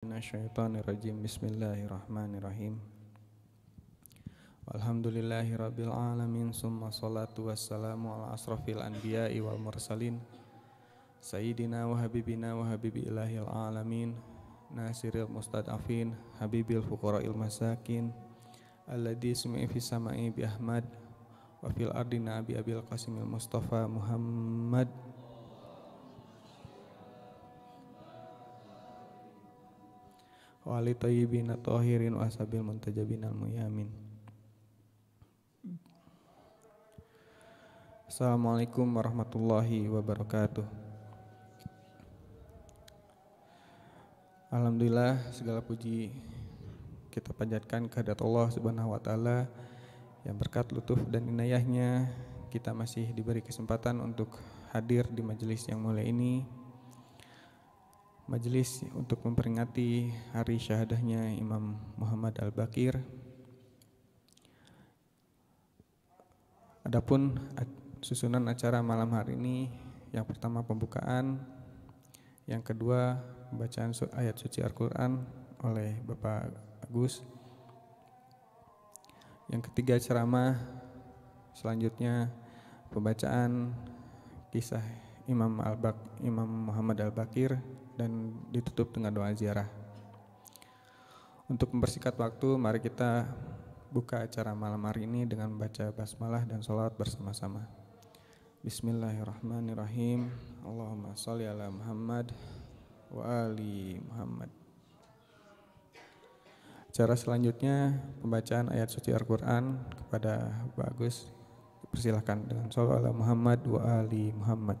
Bismillahirrahmanirrahim. Bismillahirrahmanirrahim. Alhamdulillahi alamin summa salatu wassalamu ala asrafil anbiya'i wal mursalin sayyidina wa habibina wa habibi ilahil alamin nasiril mustad'afin habibil fuqara'il masakin alladhi sumi'i fis sama'i bi ahmad wa fil ardi nabi abil qasimil mustafa muhammad Wali tayyibin tahirin wa sabil muntajabin al muyamin Assalamualaikum warahmatullahi wabarakatuh Alhamdulillah segala puji kita panjatkan kehadirat Allah Subhanahu wa taala yang berkat lutuf dan inayahnya kita masih diberi kesempatan untuk hadir di majelis yang mulia ini majelis untuk memperingati hari syahadahnya Imam Muhammad Al-Bakir. Adapun susunan acara malam hari ini, yang pertama pembukaan, yang kedua bacaan ayat suci Al-Quran oleh Bapak Agus, yang ketiga ceramah, selanjutnya pembacaan kisah Imam Al-Bak Imam Muhammad Al-Bakir dan ditutup dengan doa ziarah. Untuk mempersingkat waktu, mari kita buka acara malam hari ini dengan membaca basmalah dan sholat bersama-sama. Bismillahirrahmanirrahim. Allahumma sholli ala Muhammad wa ali Muhammad. Acara selanjutnya pembacaan ayat suci Al-Quran kepada Bagus. Persilahkan dengan sholawat ala Muhammad wa ali Muhammad.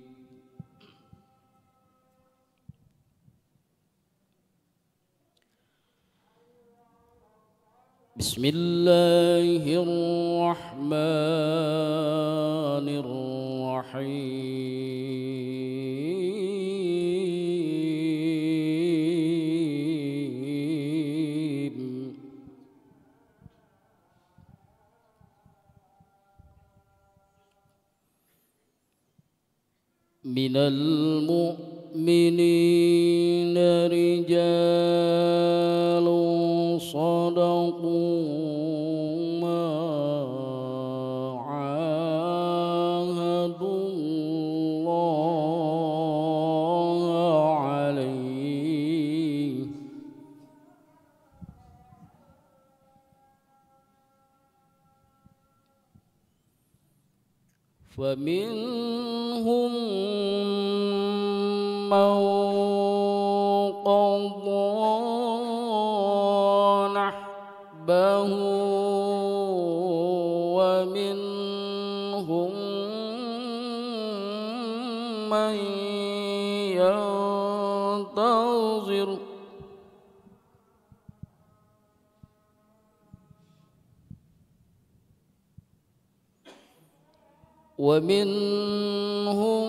بسم الله الرحمن الرحيم من المؤمنين رجال صدقوا ما عاهدوا الله عليه فمن ومنهم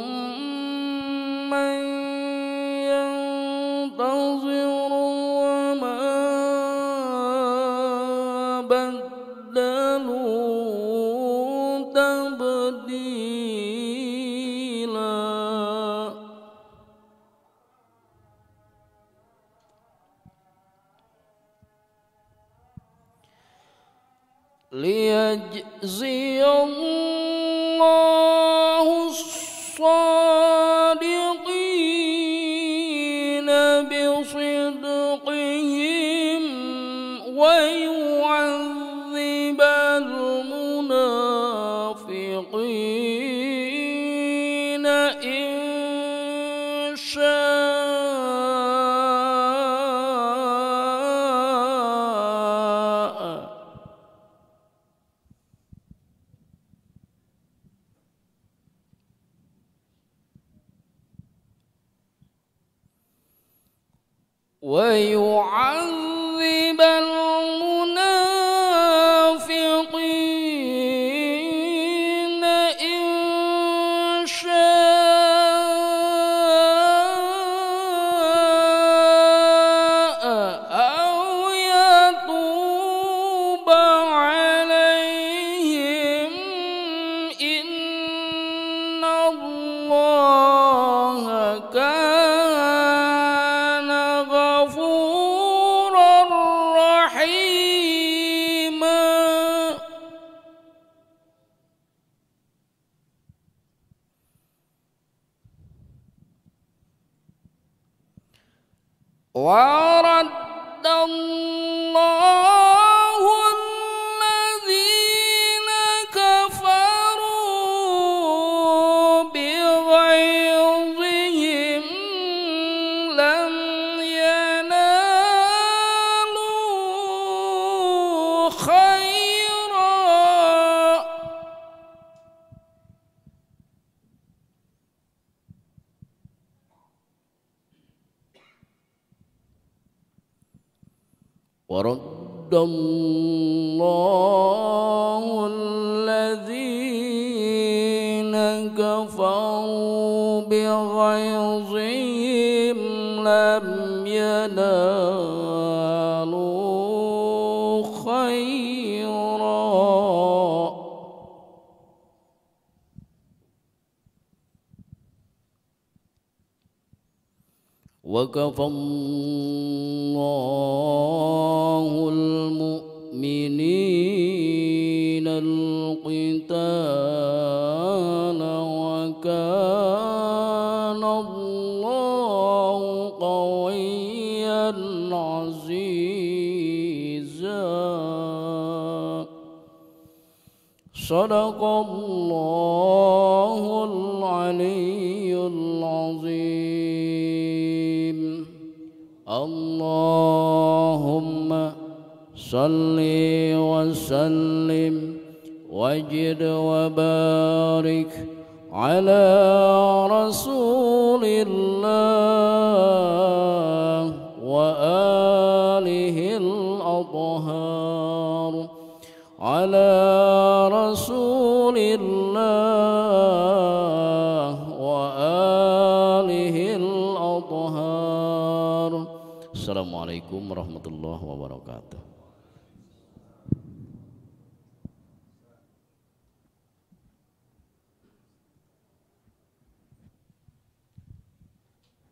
wabarakatuh.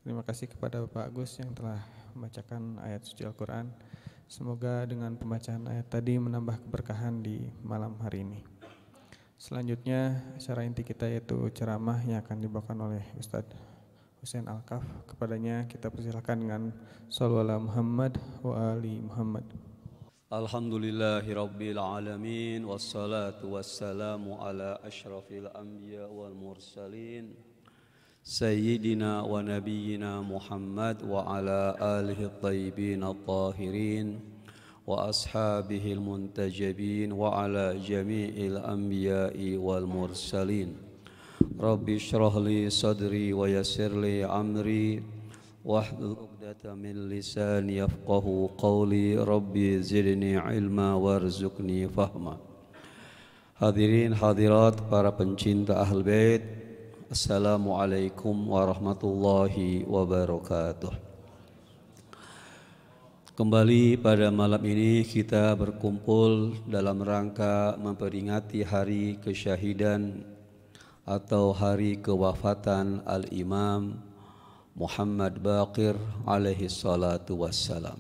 Terima kasih kepada Bapak Agus yang telah membacakan ayat suci Al-Quran. Semoga dengan pembacaan ayat tadi menambah keberkahan di malam hari ini. Selanjutnya, secara inti kita yaitu ceramah yang akan dibawakan oleh Ustadz Husain Alkaf kepadanya kita persilahkan dengan salawat Muhammad wa ali Muhammad. Alhamdulillahi rabbil alamin wassalatu wassalamu ala asyrafil anbiya wal mursalin sayyidina wa nabiyyina Muhammad wa ala alihi at-tayyibin at-tahirin wa ashabihi al-muntajibin wa ala jami'il anbiya'i wal mursalin. Rabbi syrah li sadri wa yasir li amri wahlul uqdata min lisan yafqahu qawli Rabbi zidni ilma warzukni fahma Hadirin hadirat para pencinta Ahl Bait Assalamualaikum warahmatullahi wabarakatuh Kembali pada malam ini kita berkumpul dalam rangka memperingati hari kesyahidan atau hari kewafatan Al-Imam Muhammad Baqir alaihi salatu wassalam.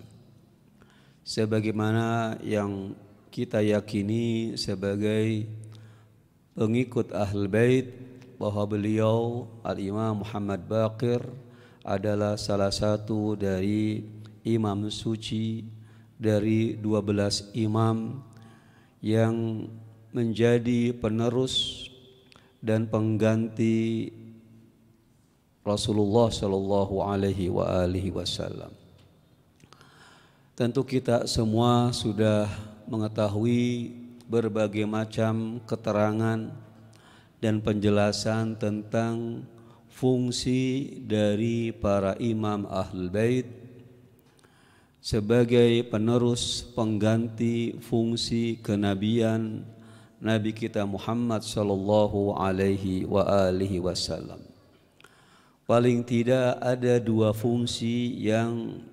Sebagaimana yang kita yakini sebagai pengikut Ahlul Bait bahwa beliau Al-Imam Muhammad Baqir adalah salah satu dari imam suci dari 12 imam yang menjadi penerus dan pengganti Rasulullah Shallallahu Alaihi Wasallam. Tentu kita semua sudah mengetahui berbagai macam keterangan dan penjelasan tentang fungsi dari para imam ahlul bait sebagai penerus pengganti fungsi kenabian Nabi kita Muhammad sallallahu alaihi wa alihi wasallam. Paling tidak ada dua fungsi yang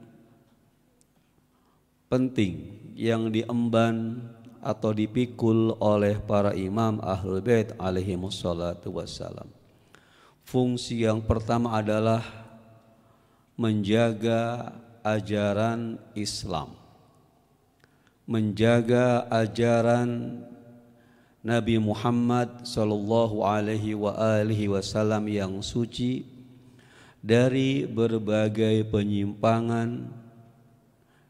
penting yang diemban atau dipikul oleh para imam ahlul bait alaihi wassalatu wassalam. Fungsi yang pertama adalah menjaga ajaran Islam. Menjaga ajaran Nabi Muhammad sallallahu alaihi wa alihi wasallam yang suci dari berbagai penyimpangan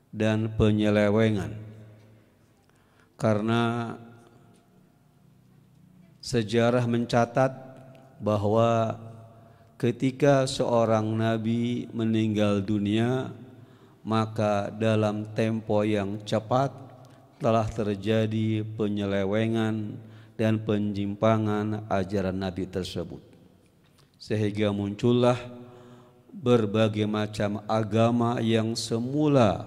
dan penyelewengan. Karena sejarah mencatat bahwa ketika seorang nabi meninggal dunia maka dalam tempo yang cepat telah terjadi penyelewengan dan penyimpangan ajaran Nabi tersebut. Sehingga muncullah berbagai macam agama yang semula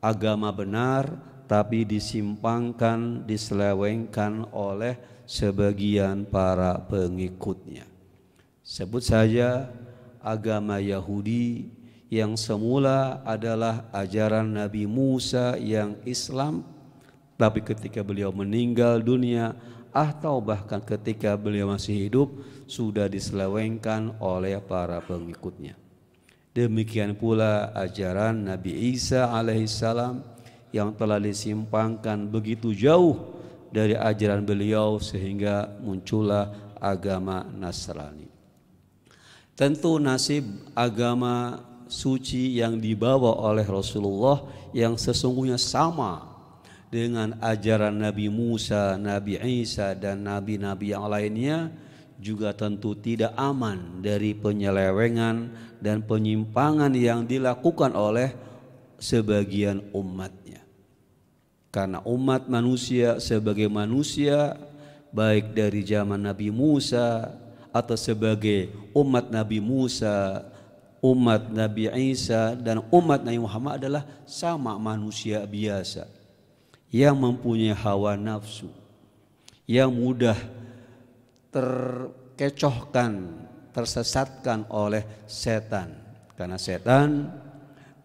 agama benar tapi disimpangkan, diselewengkan oleh sebagian para pengikutnya. Sebut saja agama Yahudi yang semula adalah ajaran Nabi Musa yang Islam tapi ketika beliau meninggal dunia atau bahkan ketika beliau masih hidup sudah diselewengkan oleh para pengikutnya. Demikian pula ajaran Nabi Isa alaihissalam yang telah disimpangkan begitu jauh dari ajaran beliau sehingga muncullah agama Nasrani. Tentu nasib agama suci yang dibawa oleh Rasulullah yang sesungguhnya sama dengan ajaran Nabi Musa, Nabi Isa dan nabi-nabi yang lainnya juga tentu tidak aman dari penyelewengan dan penyimpangan yang dilakukan oleh sebagian umatnya. Karena umat manusia sebagai manusia baik dari zaman Nabi Musa atau sebagai umat Nabi Musa, umat Nabi Isa dan umat Nabi Muhammad adalah sama manusia biasa yang mempunyai hawa nafsu, yang mudah terkecohkan, tersesatkan oleh setan. Karena setan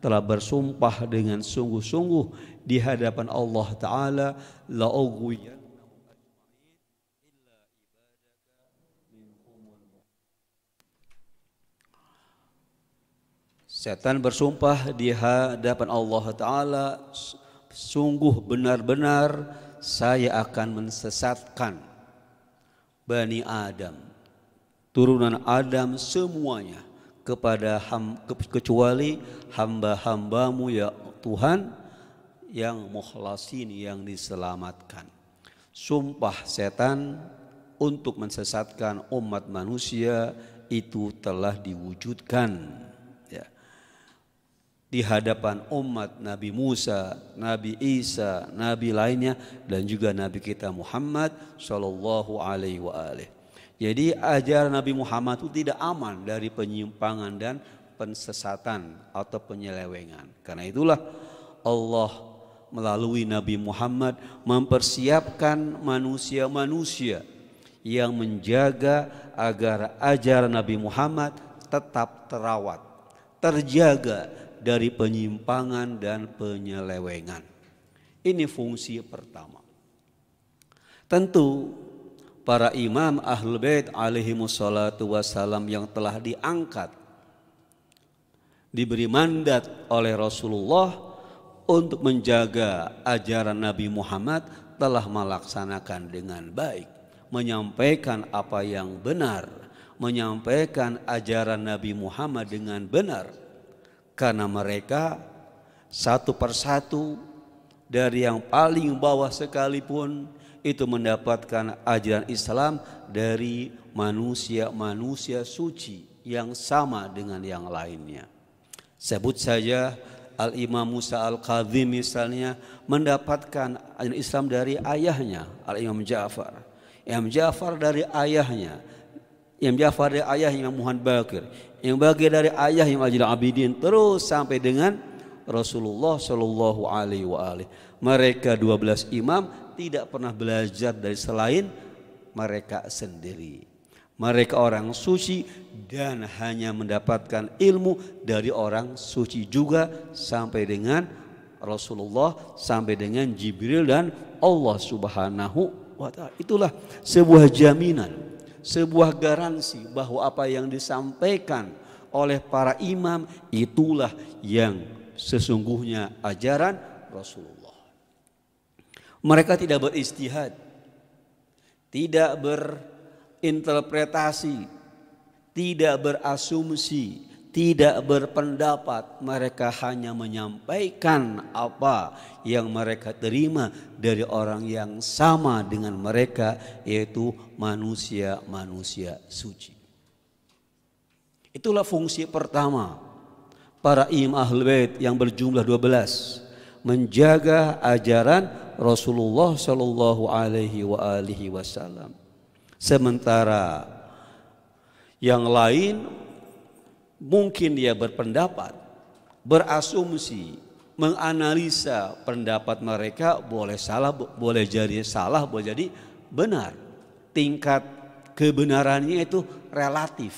telah bersumpah dengan sungguh-sungguh di hadapan Allah Ta'ala Setan bersumpah di hadapan Allah Ta'ala sungguh benar-benar saya akan mensesatkan Bani Adam, turunan Adam semuanya kepada ham, kecuali hamba-hambamu ya Tuhan yang mukhlasin yang diselamatkan. Sumpah setan untuk mensesatkan umat manusia itu telah diwujudkan di hadapan umat Nabi Musa, Nabi Isa, Nabi lainnya dan juga Nabi kita Muhammad sallallahu Alaihi wa alih. Jadi ajar Nabi Muhammad itu tidak aman dari penyimpangan dan pensesatan atau penyelewengan. Karena itulah Allah melalui Nabi Muhammad mempersiapkan manusia-manusia yang menjaga agar ajar Nabi Muhammad tetap terawat, terjaga dari penyimpangan dan penyelewengan. Ini fungsi pertama. Tentu para imam ahlul bait alaihi musallatu wasallam yang telah diangkat diberi mandat oleh Rasulullah untuk menjaga ajaran Nabi Muhammad telah melaksanakan dengan baik, menyampaikan apa yang benar, menyampaikan ajaran Nabi Muhammad dengan benar karena mereka satu persatu dari yang paling bawah sekalipun itu mendapatkan ajaran Islam dari manusia-manusia suci yang sama dengan yang lainnya. Sebut saja Al-Imam Musa Al-Qadhim misalnya mendapatkan ajaran Islam dari ayahnya Al-Imam Ja'far. Imam Ja'far dari ayahnya. Imam Ja'far dari ayahnya Imam Muhammad Bakir yang bagi dari ayah yang ajil abidin terus sampai dengan Rasulullah Shallallahu Alaihi Wasallam. Mereka 12 imam tidak pernah belajar dari selain mereka sendiri. Mereka orang suci dan hanya mendapatkan ilmu dari orang suci juga sampai dengan Rasulullah sampai dengan Jibril dan Allah Subhanahu wa taala. Itulah sebuah jaminan sebuah garansi bahwa apa yang disampaikan oleh para imam itulah yang sesungguhnya ajaran Rasulullah. Mereka tidak beristihad, tidak berinterpretasi, tidak berasumsi, tidak berpendapat, mereka hanya menyampaikan apa yang mereka terima dari orang yang sama dengan mereka, yaitu manusia-manusia suci. Itulah fungsi pertama para imam ahlul bait yang berjumlah 12 menjaga ajaran Rasulullah Shallallahu alaihi wa alihi wasallam. Sementara yang lain mungkin dia berpendapat, berasumsi, menganalisa pendapat mereka boleh salah, boleh jadi salah, boleh jadi benar. Tingkat kebenarannya itu relatif.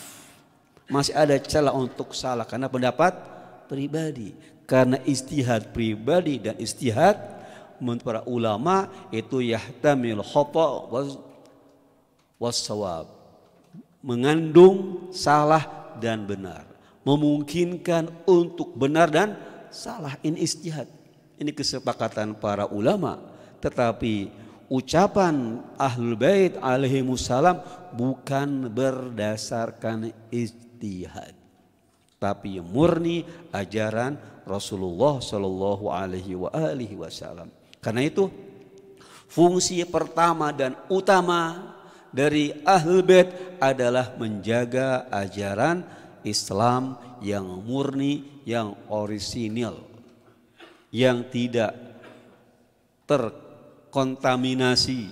Masih ada celah untuk salah karena pendapat pribadi. Karena istihad pribadi dan istihad menurut para ulama itu yahtamil khata was, Mengandung salah dan benar memungkinkan untuk benar dan salah ini istihad. Ini kesepakatan para ulama. Tetapi ucapan Ahlul Bait alaihi musallam bukan berdasarkan istihad tapi murni ajaran Rasulullah Shallallahu Alaihi wa alihi Wasallam. Karena itu fungsi pertama dan utama dari ahlul bait adalah menjaga ajaran Islam yang murni, yang orisinil, yang tidak terkontaminasi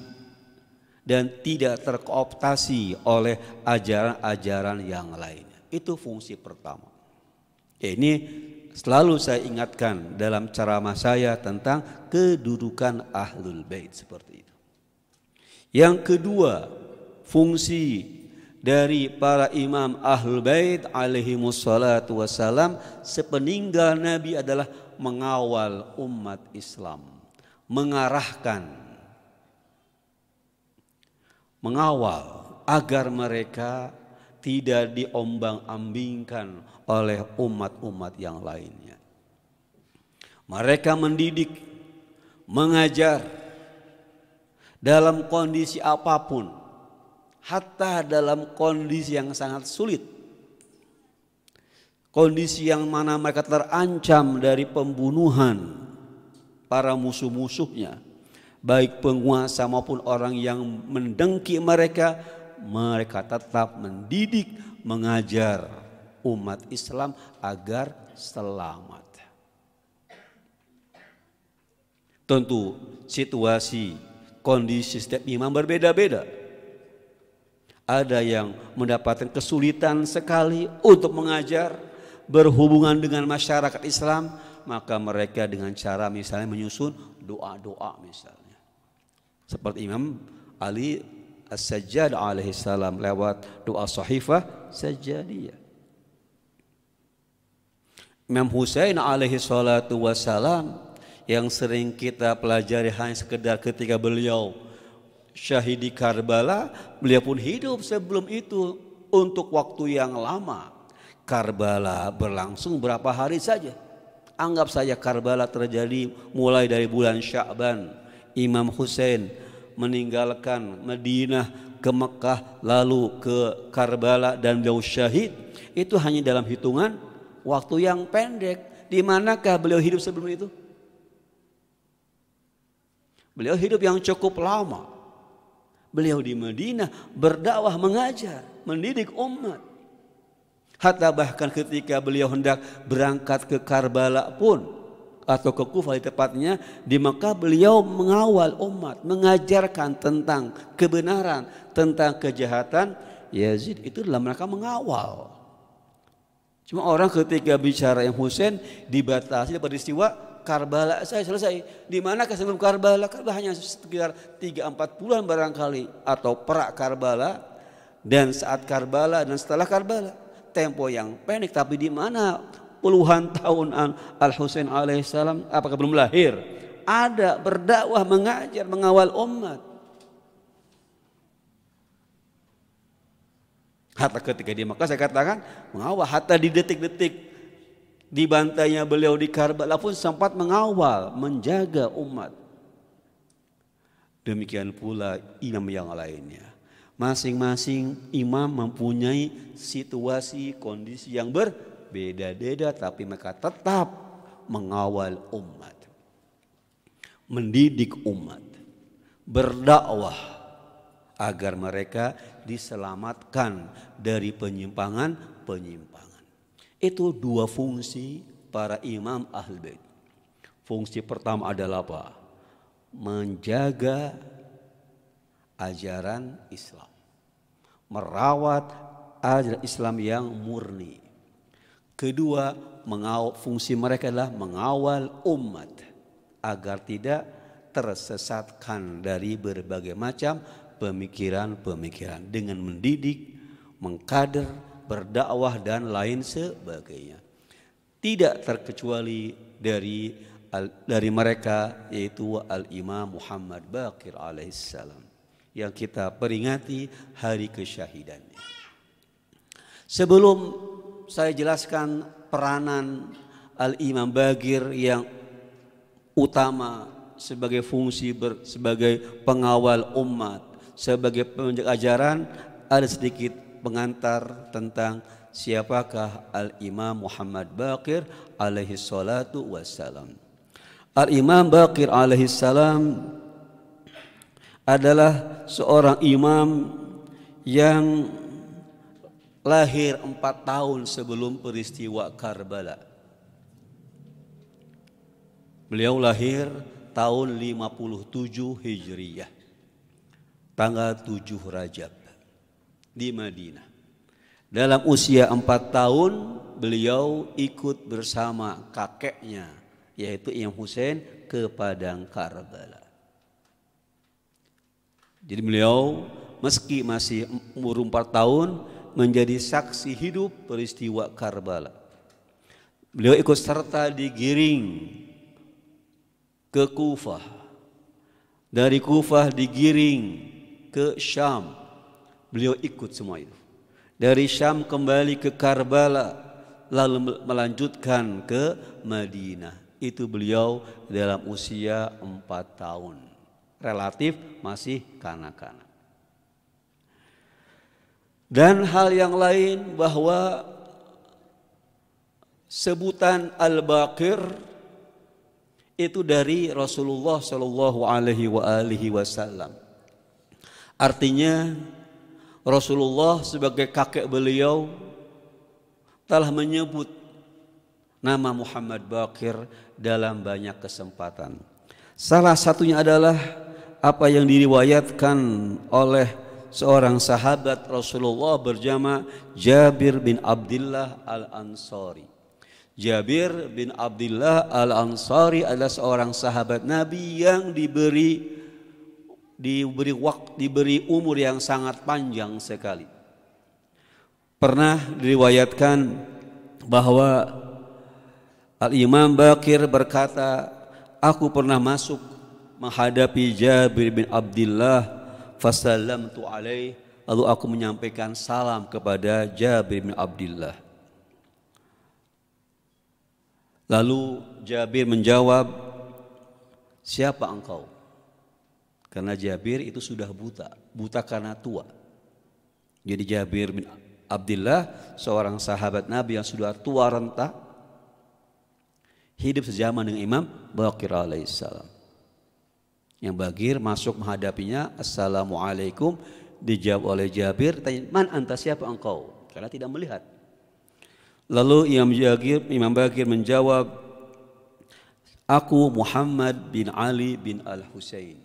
dan tidak terkooptasi oleh ajaran-ajaran yang lain. Itu fungsi pertama. Ini selalu saya ingatkan dalam ceramah saya tentang kedudukan ahlul bait seperti itu. Yang kedua, fungsi dari para imam ahl bait alaihi musallatu wasallam sepeninggal Nabi adalah mengawal umat Islam, mengarahkan, mengawal agar mereka tidak diombang-ambingkan oleh umat-umat yang lainnya. Mereka mendidik, mengajar dalam kondisi apapun hatta dalam kondisi yang sangat sulit. Kondisi yang mana mereka terancam dari pembunuhan para musuh-musuhnya, baik penguasa maupun orang yang mendengki mereka, mereka tetap mendidik, mengajar umat Islam agar selamat. Tentu situasi, kondisi setiap imam berbeda-beda ada yang mendapatkan kesulitan sekali untuk mengajar berhubungan dengan masyarakat Islam, maka mereka dengan cara misalnya menyusun doa-doa misalnya. Seperti Imam Ali As-Sajjad alaihi salam lewat doa sahifah sajadiyah. Imam Husain alaihi salatu wasalam yang sering kita pelajari hanya sekedar ketika beliau Syahid di Karbala, beliau pun hidup sebelum itu untuk waktu yang lama. Karbala berlangsung berapa hari saja. Anggap saja Karbala terjadi mulai dari bulan Sya'ban. Imam Hussein meninggalkan Madinah ke Mekah lalu ke Karbala dan beliau syahid. Itu hanya dalam hitungan waktu yang pendek. Di manakah beliau hidup sebelum itu? Beliau hidup yang cukup lama. Beliau di Madinah berdakwah mengajar, mendidik umat. Hatta bahkan ketika beliau hendak berangkat ke Karbala pun atau ke Kufa tepatnya di Mekah beliau mengawal umat, mengajarkan tentang kebenaran, tentang kejahatan Yazid itu dalam mereka mengawal. Cuma orang ketika bicara yang Husain dibatasi pada peristiwa Karbala saya selesai. Di mana sebelum Karbala? Karbala hanya sekitar 3-4 bulan barangkali atau perak Karbala dan saat Karbala dan setelah Karbala. Tempo yang pendek tapi di mana puluhan tahun Al Husain alaihissalam apakah belum lahir? Ada berdakwah, mengajar, mengawal umat. Hatta ketika di Mekah saya katakan mengawal hatta di detik-detik di dibantainya beliau di Karbala pun sempat mengawal, menjaga umat. Demikian pula imam yang lainnya. Masing-masing imam mempunyai situasi kondisi yang berbeda-beda tapi mereka tetap mengawal umat. Mendidik umat. Berdakwah agar mereka diselamatkan dari penyimpangan-penyimpangan itu dua fungsi para imam ahlul bait. Fungsi pertama adalah apa? Menjaga ajaran Islam. Merawat ajaran Islam yang murni. Kedua, mengawal, fungsi mereka adalah mengawal umat agar tidak tersesatkan dari berbagai macam pemikiran-pemikiran dengan mendidik, mengkader, berdakwah dan lain sebagainya. Tidak terkecuali dari dari mereka yaitu Al Imam Muhammad Baqir alaihissalam yang kita peringati hari kesyahidannya. Sebelum saya jelaskan peranan Al Imam Bagir yang utama sebagai fungsi ber, sebagai pengawal umat, sebagai penunjuk ajaran ada sedikit pengantar tentang siapakah Al-Imam Muhammad Baqir alaihi salatu wassalam. Al-Imam Baqir alaihi salam adalah seorang imam yang lahir empat tahun sebelum peristiwa Karbala. Beliau lahir tahun 57 Hijriyah, tanggal 7 Rajab di Madinah. Dalam usia empat tahun beliau ikut bersama kakeknya yaitu Imam Hussein ke padang Karbala. Jadi beliau meski masih umur empat tahun menjadi saksi hidup peristiwa Karbala. Beliau ikut serta digiring ke Kufah. Dari Kufah digiring ke Syam beliau ikut semua itu. Dari Syam kembali ke Karbala, lalu melanjutkan ke Madinah. Itu beliau dalam usia empat tahun. Relatif masih kanak-kanak. Dan hal yang lain bahwa sebutan Al-Baqir itu dari Rasulullah Shallallahu Alaihi Wasallam. Artinya Rasulullah sebagai kakek beliau telah menyebut nama Muhammad Bakir dalam banyak kesempatan. Salah satunya adalah apa yang diriwayatkan oleh seorang sahabat Rasulullah berjama Jabir bin Abdullah Al-Ansari. Jabir bin Abdullah Al-Ansari adalah seorang sahabat Nabi yang diberi diberi waktu diberi umur yang sangat panjang sekali. Pernah diriwayatkan bahwa Al Imam Bakir berkata, "Aku pernah masuk menghadapi Jabir bin Abdullah fasallam tu alaih." Lalu aku menyampaikan salam kepada Jabir bin Abdullah. Lalu Jabir menjawab, "Siapa engkau?" Karena Jabir itu sudah buta, buta karena tua. Jadi Jabir bin Abdullah seorang sahabat Nabi yang sudah tua renta hidup sejaman dengan Imam Baqir alaihissalam. Yang Bagir masuk menghadapinya, Assalamualaikum, dijawab oleh Jabir, tanya, man anta siapa engkau? Karena tidak melihat. Lalu Imam Jabir, Imam Baqir menjawab, aku Muhammad bin Ali bin Al-Husain.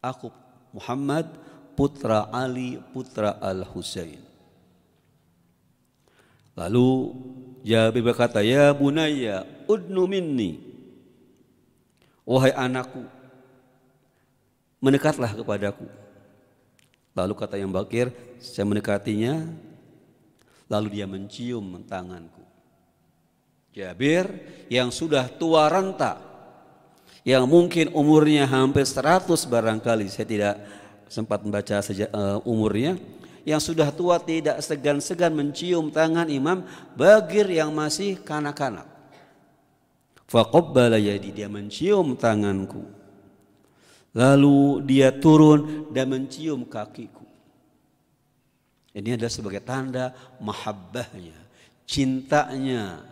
Aku Muhammad putra Ali putra Al Husain. Lalu Jabir ya berkata, "Ya bunaya, udnu minni." Wahai anakku, mendekatlah kepadaku. Lalu kata yang bakir, saya mendekatinya, lalu dia mencium tanganku. Jabir yang sudah tua renta yang mungkin umurnya hampir 100 barangkali saya tidak sempat membaca sejak uh, eh, umurnya yang sudah tua tidak segan-segan mencium tangan imam bagir yang masih kanak-kanak faqabbala yadi dia mencium tanganku lalu dia turun dan mencium kakiku ini adalah sebagai tanda mahabbahnya cintanya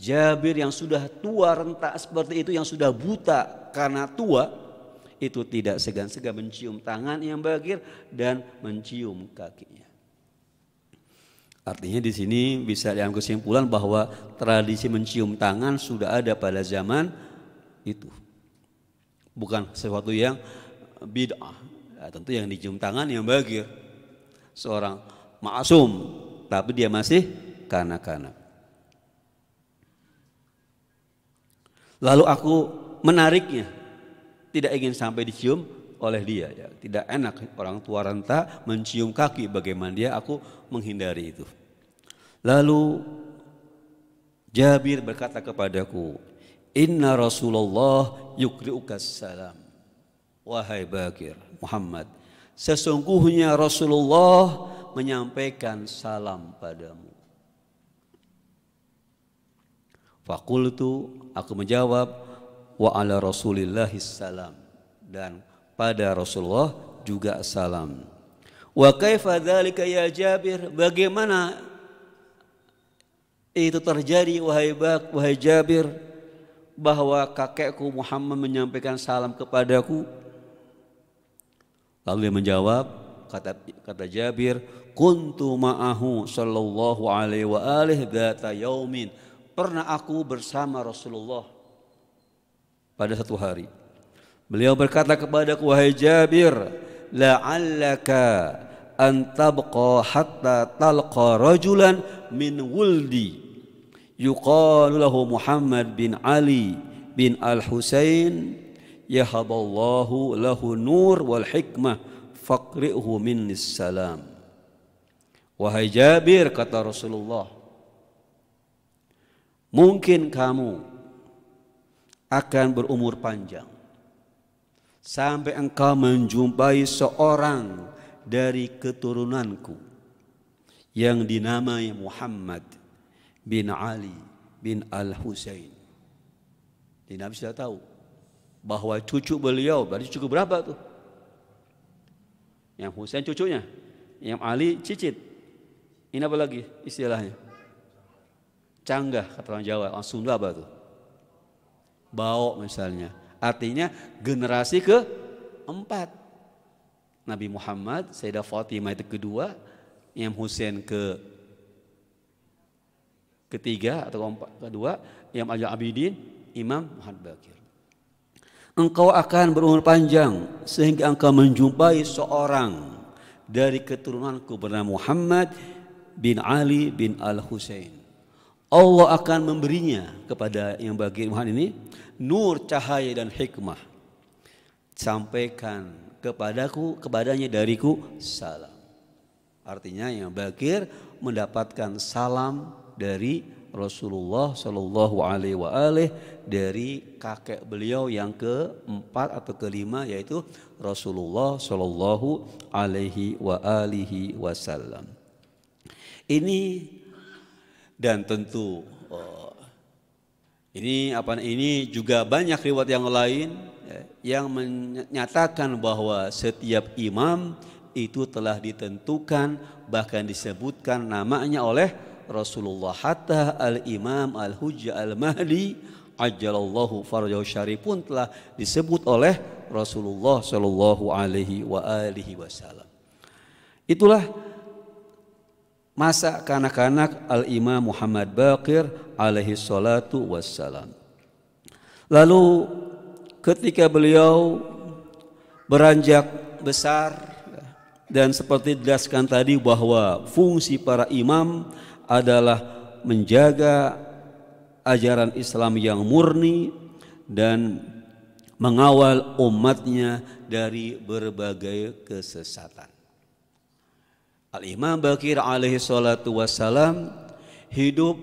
Jabir yang sudah tua rentak seperti itu yang sudah buta karena tua itu tidak segan-segan mencium tangan yang bagir dan mencium kakinya. Artinya di sini bisa diambil kesimpulan bahwa tradisi mencium tangan sudah ada pada zaman itu. Bukan sesuatu yang bid'ah. Ya, tentu yang dicium tangan yang bagir. Seorang ma'asum tapi dia masih kanak-kanak. Lalu aku menariknya, tidak ingin sampai dicium oleh dia. Ya. Tidak enak orang tua renta mencium kaki bagaimana dia, aku menghindari itu. Lalu Jabir berkata kepadaku, Inna Rasulullah yukri'ukas salam. Wahai Bakir Muhammad, sesungguhnya Rasulullah menyampaikan salam padamu. Fakultu aku menjawab wa ala Rasulillahi salam dan pada Rasulullah juga salam. Wa kaifa dzalika ya Jabir? Bagaimana itu terjadi wahai Bak, wahai Jabir bahwa kakekku Muhammad menyampaikan salam kepadaku? Lalu dia menjawab kata kata Jabir, "Kuntu ma'ahu sallallahu alaihi wa alihi dzata yaumin." pernah aku bersama Rasulullah pada satu hari. Beliau berkata kepadaku, wahai Jabir, la'allaka an tabqa hatta talqa rajulan min wuldi yuqalu lahu Muhammad bin Ali bin Al-Husain yahaballahu lahu nur wal hikmah faqri'hu minnis salam wahai Jabir kata Rasulullah Mungkin kamu akan berumur panjang sampai engkau menjumpai seorang dari keturunanku yang dinamai Muhammad bin Ali bin Al-Husain. Jadi Nabi sudah tahu bahwa cucu beliau, berarti cucu berapa tuh? Yang Husain cucunya, yang Ali cicit. Ini apa lagi istilahnya? Canggah kata orang Jawa, orang Sunda apa itu? Bao misalnya. Artinya generasi ke empat. Nabi Muhammad, Sayyidah Fatimah itu kedua, Imam Hussein ke ketiga atau keempat, kedua, Imam Ali Abidin, Imam Muhammad Bakir. Engkau akan berumur panjang sehingga engkau menjumpai seorang dari keturunanku bernama Muhammad bin Ali bin Al Hussein. Allah akan memberinya kepada yang bagi Tuhan ini nur, cahaya dan hikmah. Sampaikan kepadaku, kepadanya dariku salam. Artinya yang bakir mendapatkan salam dari Rasulullah Shallallahu Alaihi Wasallam dari kakek beliau yang keempat atau kelima yaitu Rasulullah Shallallahu Alaihi Wasallam. Ini dan tentu. Oh. Ini apa ini juga banyak riwayat yang lain eh, yang menyatakan bahwa setiap imam itu telah ditentukan bahkan disebutkan namanya oleh Rasulullah hatta al-imam al-hujjah al-mahdi ajalallahu farajahu syari pun telah disebut oleh Rasulullah sallallahu alaihi wa alihi wasallam. Itulah masa kanak-kanak Al-Imam Muhammad Baqir alaihi salatu wassalam. Lalu ketika beliau beranjak besar dan seperti dijelaskan tadi bahwa fungsi para imam adalah menjaga ajaran Islam yang murni dan mengawal umatnya dari berbagai kesesatan. Al-Imam Bakir alaihi salatu wassalam hidup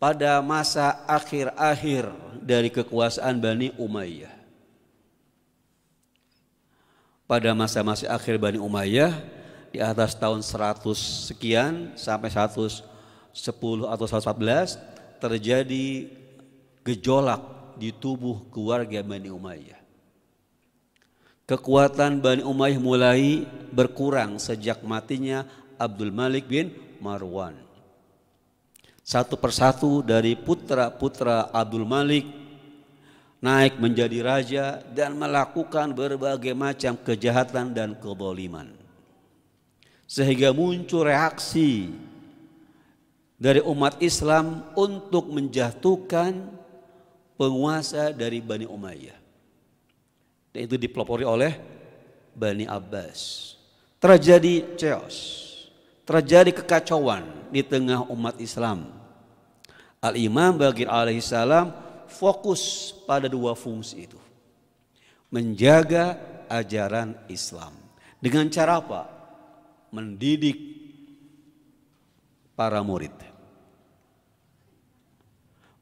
pada masa akhir-akhir dari kekuasaan Bani Umayyah. Pada masa-masa akhir Bani Umayyah di atas tahun 100 sekian sampai 110 atau 114 terjadi gejolak di tubuh keluarga Bani Umayyah. Kekuatan Bani Umayyah mulai berkurang sejak matinya Abdul Malik bin Marwan. Satu persatu dari putra-putra Abdul Malik naik menjadi raja dan melakukan berbagai macam kejahatan dan keboliman. Sehingga muncul reaksi dari umat Islam untuk menjatuhkan penguasa dari Bani Umayyah. Dan itu dipelopori oleh Bani Abbas. Terjadi chaos, terjadi kekacauan di tengah umat Islam. Al-Imam Bagir alaihissalam fokus pada dua fungsi itu. Menjaga ajaran Islam. Dengan cara apa? Mendidik para murid.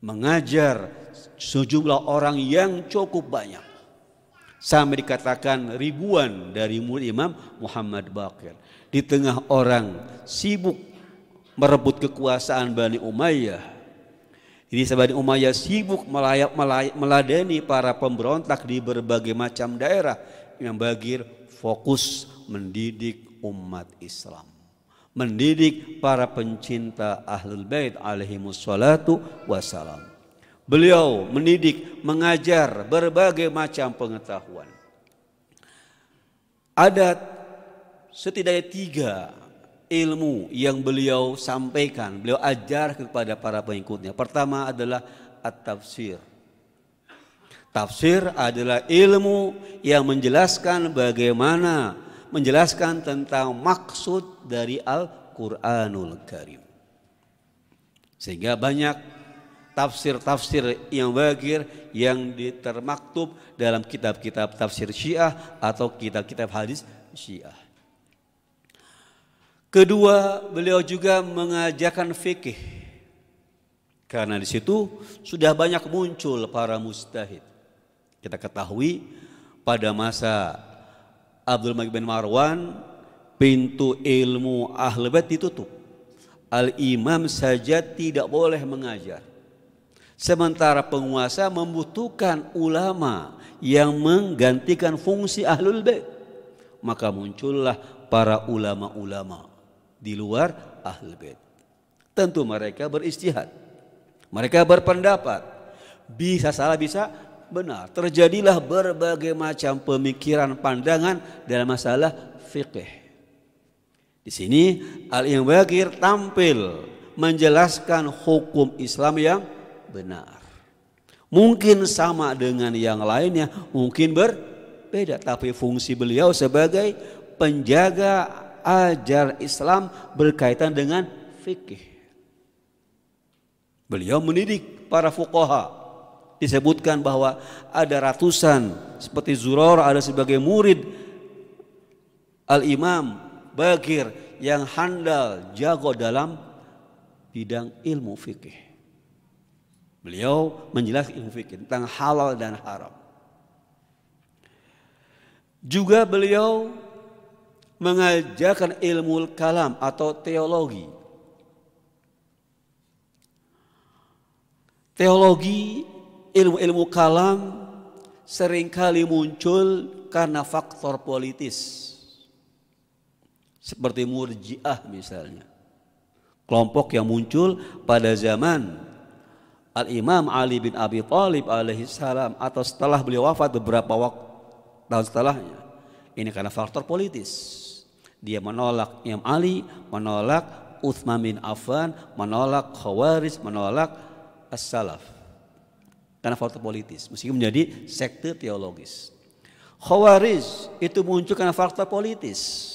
Mengajar sejumlah orang yang cukup banyak Sampai dikatakan ribuan dari murid Imam Muhammad Bakir. Di tengah orang sibuk merebut kekuasaan Bani Umayyah. Jadi Bani Umayyah sibuk melayap, melayap, meladeni para pemberontak di berbagai macam daerah. yang Bagir fokus mendidik umat Islam. Mendidik para pencinta Ahlul Bait alaihi wassalam Beliau mendidik, mengajar berbagai macam pengetahuan. Ada setidaknya tiga ilmu yang beliau sampaikan, beliau ajar kepada para pengikutnya. Pertama adalah at-tafsir. Tafsir adalah ilmu yang menjelaskan bagaimana menjelaskan tentang maksud dari Al-Qur'anul Karim. Sehingga banyak tafsir-tafsir yang bagir yang ditermaktub dalam kitab-kitab tafsir Syiah atau kitab-kitab hadis Syiah. Kedua, beliau juga mengajarkan fikih. Karena di situ sudah banyak muncul para mustahid. Kita ketahui pada masa Abdul Malik bin Marwan pintu ilmu ahli Bait ditutup. Al-Imam saja tidak boleh mengajar. Sementara penguasa membutuhkan ulama yang menggantikan fungsi ahlul bait. Maka muncullah para ulama-ulama di luar ahlul bait. Tentu mereka beristihad. Mereka berpendapat. Bisa salah bisa benar. Terjadilah berbagai macam pemikiran pandangan dalam masalah fikih. Di sini Al-Imam tampil menjelaskan hukum Islam yang benar. Mungkin sama dengan yang lainnya, mungkin berbeda. Tapi fungsi beliau sebagai penjaga ajar Islam berkaitan dengan fikih. Beliau mendidik para fukoha. Disebutkan bahwa ada ratusan seperti Zuror ada sebagai murid Al-Imam Bagir yang handal jago dalam bidang ilmu fikih. Beliau menjelaskan ilmu fikih tentang halal dan haram. Juga beliau mengajarkan ilmu kalam atau teologi. Teologi, ilmu-ilmu kalam seringkali muncul karena faktor politis. Seperti murjiah misalnya. Kelompok yang muncul pada zaman Al-Imam Ali bin Abi Thalib alaihi salam atau setelah beliau wafat beberapa waktu tahun setelahnya. Ini karena faktor politis. Dia menolak Imam Ali, menolak Uthman bin Affan, menolak Khawarij, menolak As-Salaf. Karena faktor politis, meskipun menjadi sekte teologis. Khawarij itu muncul karena faktor politis.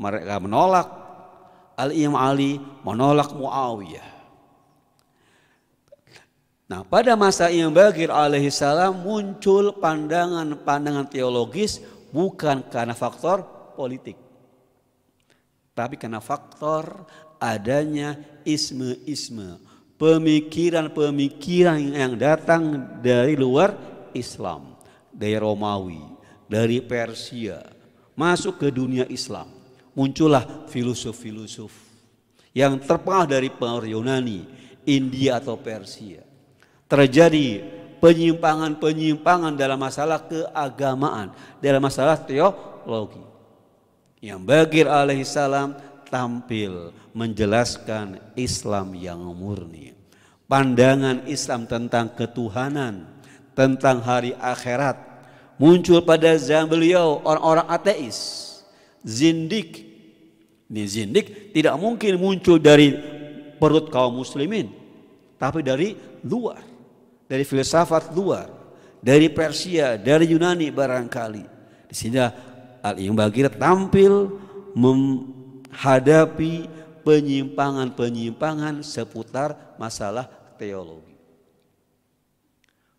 Mereka menolak Al-Imam Ali, menolak Muawiyah Nah, pada masa Imam Bagir alaihissalam muncul pandangan-pandangan teologis bukan karena faktor politik. Tapi karena faktor adanya isme-isme. Pemikiran-pemikiran yang datang dari luar Islam. Dari Romawi, dari Persia. Masuk ke dunia Islam. Muncullah filosof-filosof yang terpengaruh dari pengaruh Yunani, India atau Persia terjadi penyimpangan-penyimpangan dalam masalah keagamaan, dalam masalah teologi. Yang Bagir alaihissalam tampil menjelaskan Islam yang murni. Pandangan Islam tentang ketuhanan, tentang hari akhirat muncul pada zaman beliau orang-orang ateis, zindik. Ini zindik tidak mungkin muncul dari perut kaum muslimin, tapi dari luar dari filsafat luar, dari Persia, dari Yunani barangkali. Di sini Al-Imam Bagir tampil menghadapi penyimpangan-penyimpangan seputar masalah teologi.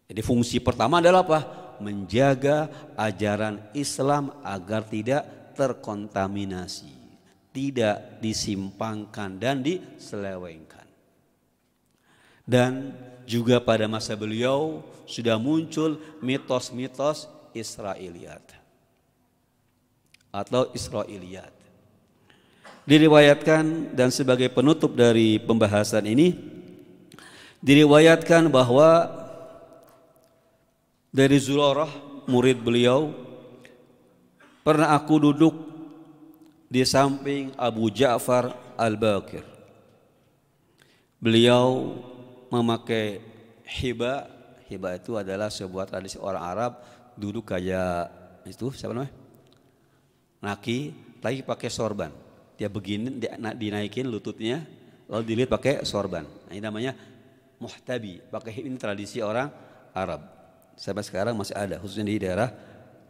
Jadi fungsi pertama adalah apa? Menjaga ajaran Islam agar tidak terkontaminasi, tidak disimpangkan dan diselewengkan. Dan juga pada masa beliau sudah muncul mitos-mitos Israeliat atau Israiliyat. Diriwayatkan dan sebagai penutup dari pembahasan ini diriwayatkan bahwa dari Zulorah murid beliau pernah aku duduk di samping Abu Ja'far Al-Bakir. Beliau memakai hiba hiba itu adalah sebuah tradisi orang Arab duduk kayak itu siapa namanya Naki, lagi pakai sorban dia begini dia dinaikin lututnya lalu dilihat pakai sorban nah, ini namanya muhtabi pakai ini tradisi orang Arab sampai sekarang masih ada khususnya di daerah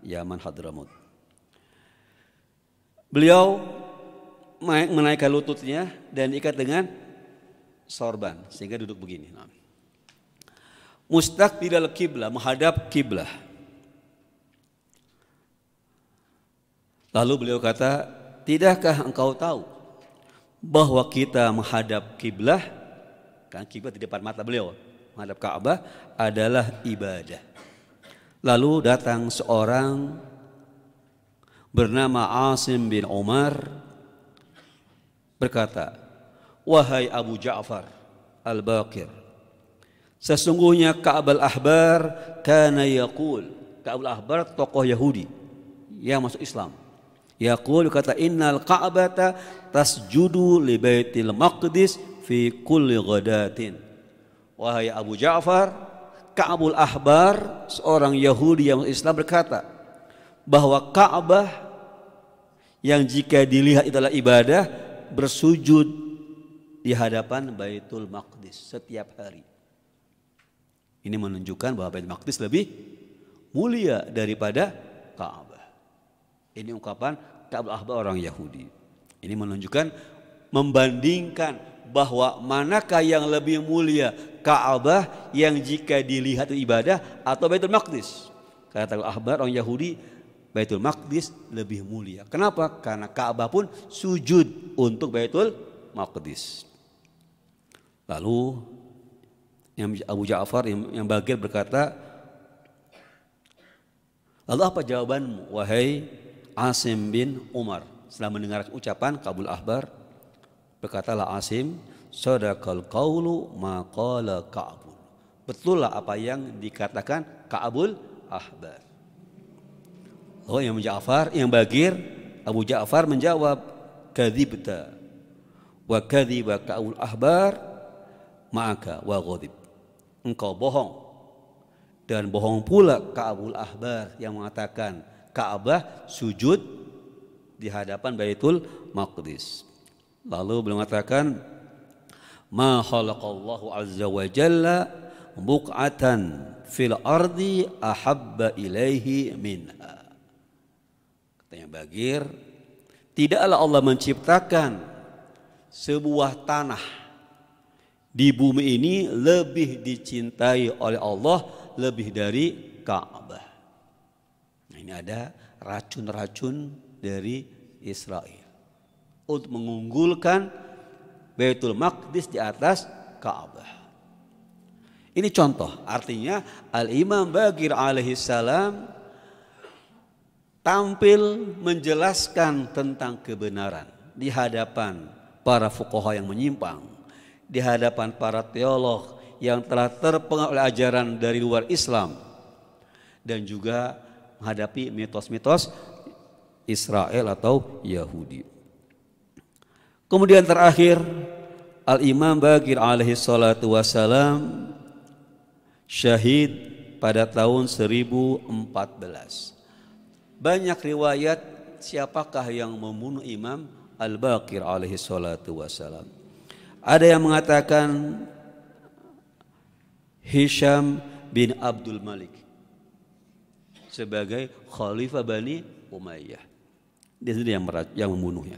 Yaman Hadramut. beliau menaikkan lututnya dan ikat dengan sorban sehingga duduk begini. Nah. Mustak tidak kiblah menghadap kiblah. Lalu beliau kata, "Tidakkah engkau tahu bahwa kita menghadap kiblah kan kiblah di depan mata beliau, menghadap Ka'bah adalah ibadah." Lalu datang seorang bernama Asim bin Umar berkata, Wahai Abu Ja'far Al-Baqir Sesungguhnya Ka'ab al-Ahbar Kana yakul Ka'ab al-Ahbar tokoh Yahudi Yang masuk Islam Yakul kata innal Kaabata tasjudu li baitil maqdis fi kulli ghadatin. Wahai Abu Ja'far, Kaabul Ahbar, seorang Yahudi yang Islam berkata bahwa Kaabah yang jika dilihat adalah ibadah bersujud di hadapan Baitul Maqdis setiap hari. Ini menunjukkan bahwa Baitul Maqdis lebih mulia daripada Ka'bah. Ini ungkapan Ka'bah Ahbar orang Yahudi. Ini menunjukkan membandingkan bahwa manakah yang lebih mulia Ka'bah yang jika dilihat ibadah atau Baitul Maqdis. Kata Ahbar orang Yahudi Baitul Maqdis lebih mulia. Kenapa? Karena Ka'bah pun sujud untuk Baitul Maqdis. Lalu yang Abu Ja'far yang, yang Bagir berkata, Lalu apa jawabanmu wahai Asim bin Umar? Setelah mendengar ucapan Kabul Ahbar, berkatalah Asim, Sadaqal qawlu maqala qala Ka'bul. Betullah apa yang dikatakan Ka'bul Ahbar. Lalu yang Ja'far, yang Bagir, Abu Ja'far menjawab, Kadibta wa kadiba Ka'bul Ahbar maka wa ghadib. Engkau bohong dan bohong pula Ka'abul Ahbar yang mengatakan Ka'bah sujud di hadapan Baitul Maqdis. Lalu beliau mengatakan ma khalaqallahu azza wa jalla buq'atan fil ardi ahabba ilaihi minha. Katanya Bagir, tidaklah Allah menciptakan sebuah tanah di bumi ini lebih dicintai oleh Allah lebih dari Ka'bah. Nah, ini ada racun-racun dari Israel untuk mengunggulkan Baitul Maqdis di atas Ka'bah. Ini contoh, artinya Al-Imam Bagir alaihi salam tampil menjelaskan tentang kebenaran di hadapan para fukoha yang menyimpang di hadapan para teolog yang telah terpengaruh oleh ajaran dari luar Islam dan juga menghadapi mitos-mitos Israel atau Yahudi. Kemudian terakhir Al-Imam Bagir alaihi salatu wasalam syahid pada tahun 1014. Banyak riwayat siapakah yang membunuh Imam Al-Baqir alaihi salatu wasalam. Ada yang mengatakan Hisham bin Abdul Malik sebagai khalifah Bani Umayyah. Dia sendiri yang merat, yang membunuhnya.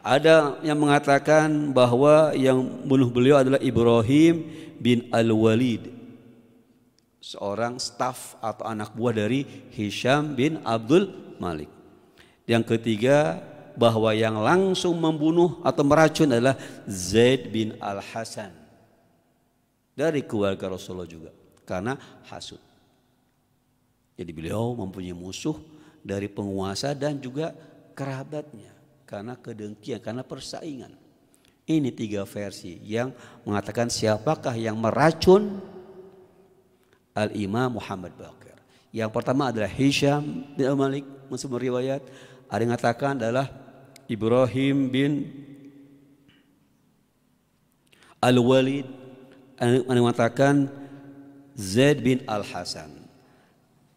Ada yang mengatakan bahwa yang membunuh beliau adalah Ibrahim bin Al-Walid. Seorang staf atau anak buah dari Hisham bin Abdul Malik. Yang ketiga bahwa yang langsung membunuh atau meracun adalah Zaid bin Al-Hasan. Dari keluarga Rasulullah juga. Karena hasut. Jadi beliau mempunyai musuh dari penguasa dan juga kerabatnya. Karena kedengkian, karena persaingan. Ini tiga versi yang mengatakan siapakah yang meracun Al-Imam Muhammad Baqir. Yang pertama adalah Hisham bin Al-Malik, musim riwayat ada yang mengatakan adalah Ibrahim bin Al-Walid ada yang mengatakan Zaid bin Al-Hasan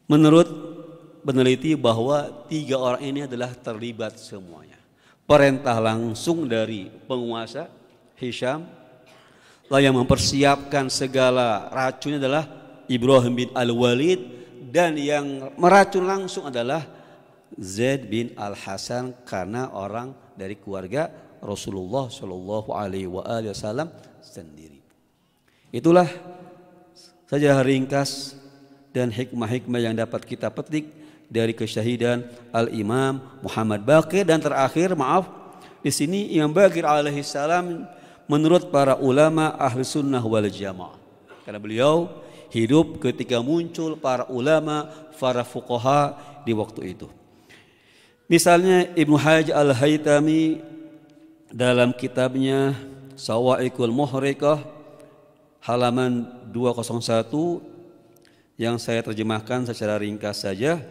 menurut peneliti bahwa tiga orang ini adalah terlibat semuanya perintah langsung dari penguasa Hisham lah yang mempersiapkan segala racunnya adalah Ibrahim bin Al-Walid dan yang meracun langsung adalah Zaid bin Al Hasan karena orang dari keluarga Rasulullah Shallallahu Alaihi Wasallam sendiri. Itulah saja ringkas dan hikmah-hikmah yang dapat kita petik dari kesyahidan Al Imam Muhammad Baqir dan terakhir maaf di sini Imam Baqir salam menurut para ulama ahli sunnah wal jamaah karena beliau hidup ketika muncul para ulama para fuqaha di waktu itu. Misalnya Ibnu Hajj Al-Haytami dalam kitabnya Sawaikul Muhriqah halaman 201 yang saya terjemahkan secara ringkas saja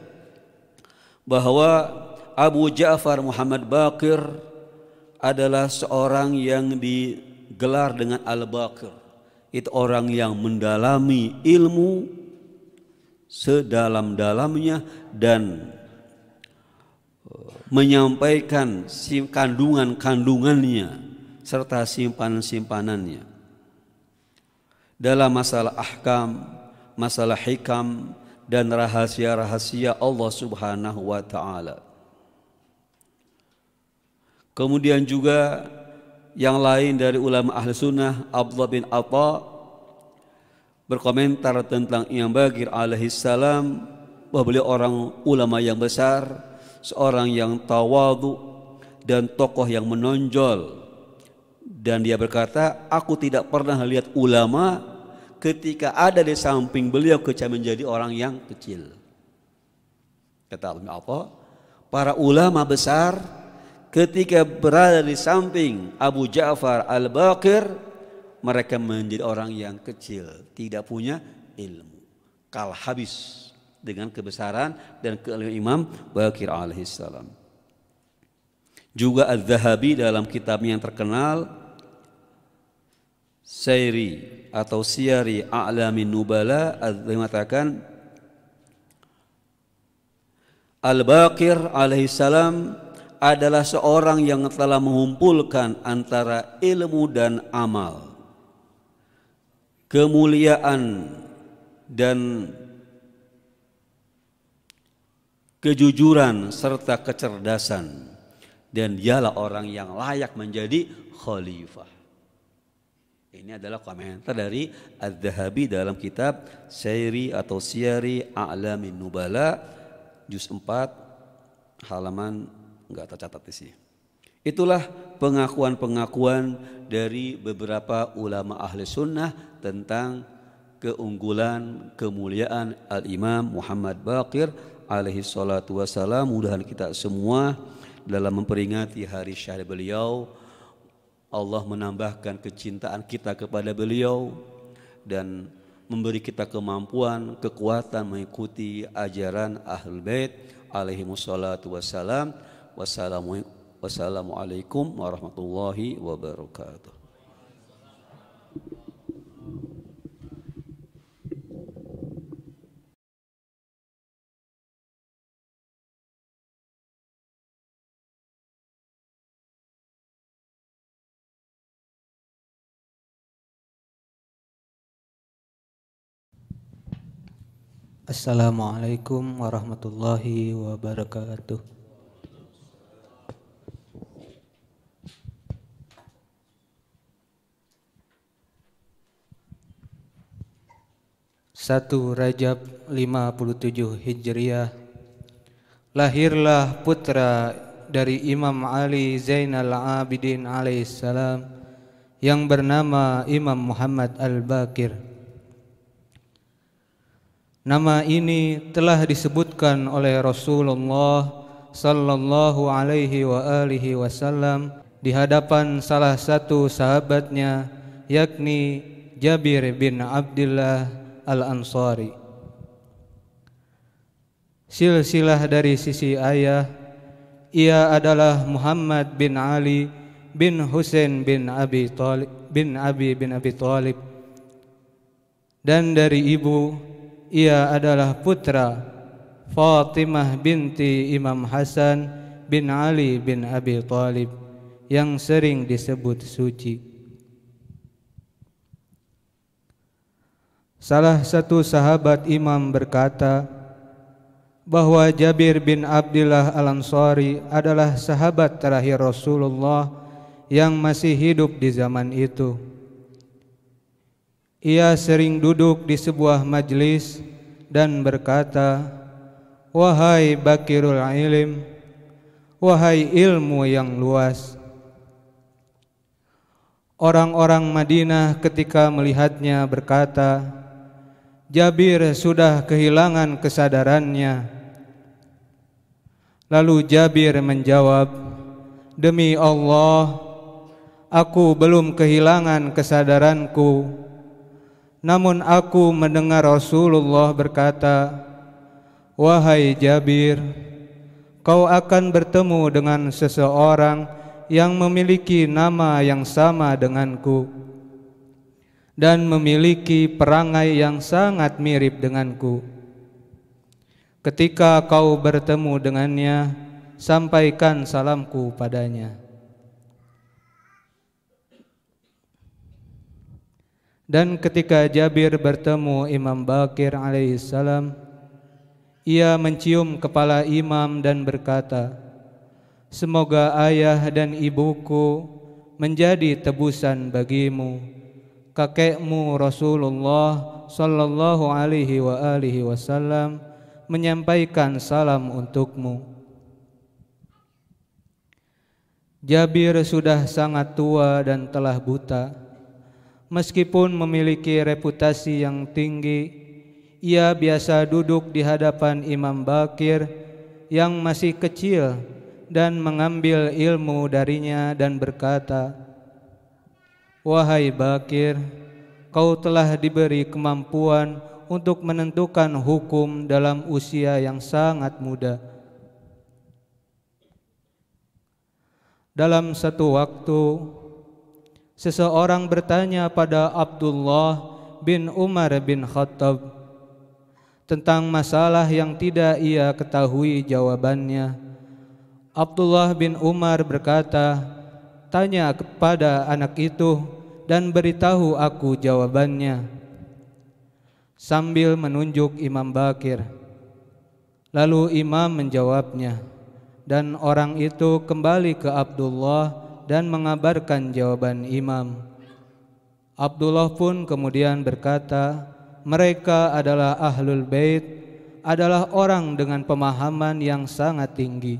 bahwa Abu Ja'far Muhammad Bakir adalah seorang yang digelar dengan Al-Bakir. Itu orang yang mendalami ilmu sedalam-dalamnya dan menyampaikan kandungan-kandungannya serta simpanan-simpanannya. Dalam masalah ahkam, masalah hikam dan rahasia-rahasia Allah Subhanahu wa taala. Kemudian juga yang lain dari ulama ahli sunnah Abdullah bin Atha berkomentar tentang Imam Bagir alaihi salam bahwa beliau orang ulama yang besar seorang yang tawadu dan tokoh yang menonjol. Dan dia berkata, aku tidak pernah lihat ulama ketika ada di samping beliau kecuali menjadi orang yang kecil. Kata apa? Para ulama besar ketika berada di samping Abu Ja'far Al-Baqir mereka menjadi orang yang kecil, tidak punya ilmu. kalah habis dengan kebesaran dan keilmuan Imam Bakir alaihissalam. Juga al zahabi dalam kitabnya yang terkenal Sairi atau Siari A'lamin Nubala mengatakan Al-Baqir alaihissalam adalah seorang yang telah mengumpulkan antara ilmu dan amal kemuliaan dan kejujuran, serta kecerdasan. Dan dialah orang yang layak menjadi khalifah. Ini adalah komentar dari al dahabi dalam kitab Syairi atau Siyari A'lamin Nubala juz 4 halaman enggak tercatat di sini. Itulah pengakuan-pengakuan dari beberapa ulama ahli sunnah tentang keunggulan kemuliaan Al-Imam Muhammad Baqir alaihi salatu wassalam mudahan kita semua dalam memperingati hari syahid beliau Allah menambahkan kecintaan kita kepada beliau dan memberi kita kemampuan, kekuatan mengikuti ajaran Ahlul Bait alaihi wassalatu wassalam. Wassalamualaikum warahmatullahi wabarakatuh. Assalamualaikum warahmatullahi wabarakatuh. Satu Rajab 57 Hijriah Lahirlah putra dari Imam Ali Zainal Abidin alaihissalam yang bernama Imam Muhammad Al-Bakir Nama ini telah disebutkan oleh Rasulullah sallallahu alaihi wa alihi wasallam di hadapan salah satu sahabatnya yakni Jabir bin Abdullah Al-Ansari. Silsilah dari sisi ayah ia adalah Muhammad bin Ali bin Husain bin Abi Talib bin Abi bin Abi Talib dan dari ibu ia adalah putra Fatimah binti Imam Hasan bin Ali bin Abi Thalib yang sering disebut suci. Salah satu sahabat Imam berkata bahwa Jabir bin Abdullah Al-Ansari adalah sahabat terakhir Rasulullah yang masih hidup di zaman itu. Ia sering duduk di sebuah majlis dan berkata, Wahai bakirul ilim, wahai ilmu yang luas. Orang-orang Madinah ketika melihatnya berkata, Jabir sudah kehilangan kesadarannya. Lalu Jabir menjawab, Demi Allah, aku belum kehilangan kesadaranku namun aku mendengar Rasulullah berkata, "Wahai Jabir, kau akan bertemu dengan seseorang yang memiliki nama yang sama denganku dan memiliki perangai yang sangat mirip denganku. Ketika kau bertemu dengannya, sampaikan salamku padanya." Dan ketika Jabir bertemu Imam Bakir alaihissalam, ia mencium kepala imam dan berkata, Semoga ayah dan ibuku menjadi tebusan bagimu, kakekmu Rasulullah sallallahu alaihi wa alihi wasallam menyampaikan salam untukmu. Jabir sudah sangat tua dan telah buta Meskipun memiliki reputasi yang tinggi, ia biasa duduk di hadapan Imam Bakir yang masih kecil dan mengambil ilmu darinya dan berkata, "Wahai Bakir, kau telah diberi kemampuan untuk menentukan hukum dalam usia yang sangat muda." Dalam satu waktu, Seseorang bertanya pada Abdullah bin Umar bin Khattab tentang masalah yang tidak ia ketahui jawabannya. Abdullah bin Umar berkata, "Tanya kepada anak itu dan beritahu aku jawabannya." Sambil menunjuk Imam Bakir. Lalu Imam menjawabnya, dan orang itu kembali ke Abdullah dan mengabarkan jawaban imam. Abdullah pun kemudian berkata, mereka adalah ahlul bait, adalah orang dengan pemahaman yang sangat tinggi.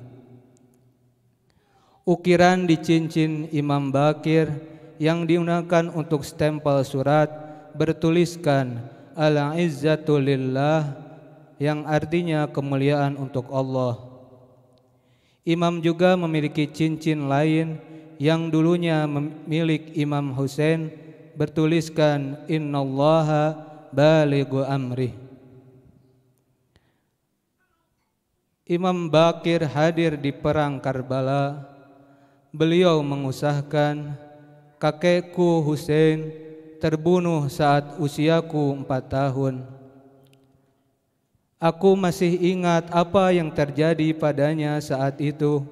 Ukiran di cincin Imam Bakir yang digunakan untuk stempel surat bertuliskan al izzatulillah yang artinya kemuliaan untuk Allah. Imam juga memiliki cincin lain yang dulunya milik Imam Hussein bertuliskan innallaha baligu amri Imam Bakir hadir di perang Karbala beliau mengusahakan kakekku Hussein terbunuh saat usiaku empat tahun. Aku masih ingat apa yang terjadi padanya saat itu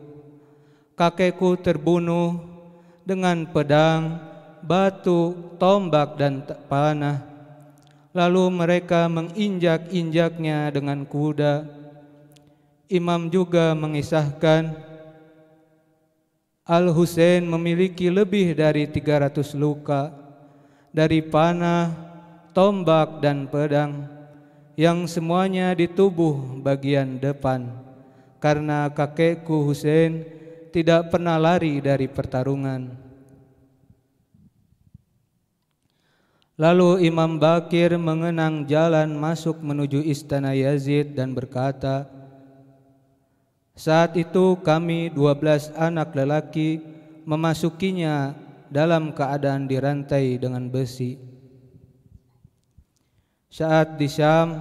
kakekku terbunuh dengan pedang, batu, tombak, dan panah. Lalu mereka menginjak-injaknya dengan kuda. Imam juga mengisahkan, al Hussein memiliki lebih dari 300 luka dari panah, tombak, dan pedang yang semuanya di tubuh bagian depan. Karena kakekku Husain tidak pernah lari dari pertarungan. Lalu Imam Bakir mengenang jalan masuk menuju istana Yazid dan berkata, Saat itu kami dua belas anak lelaki memasukinya dalam keadaan dirantai dengan besi. Saat di Syam,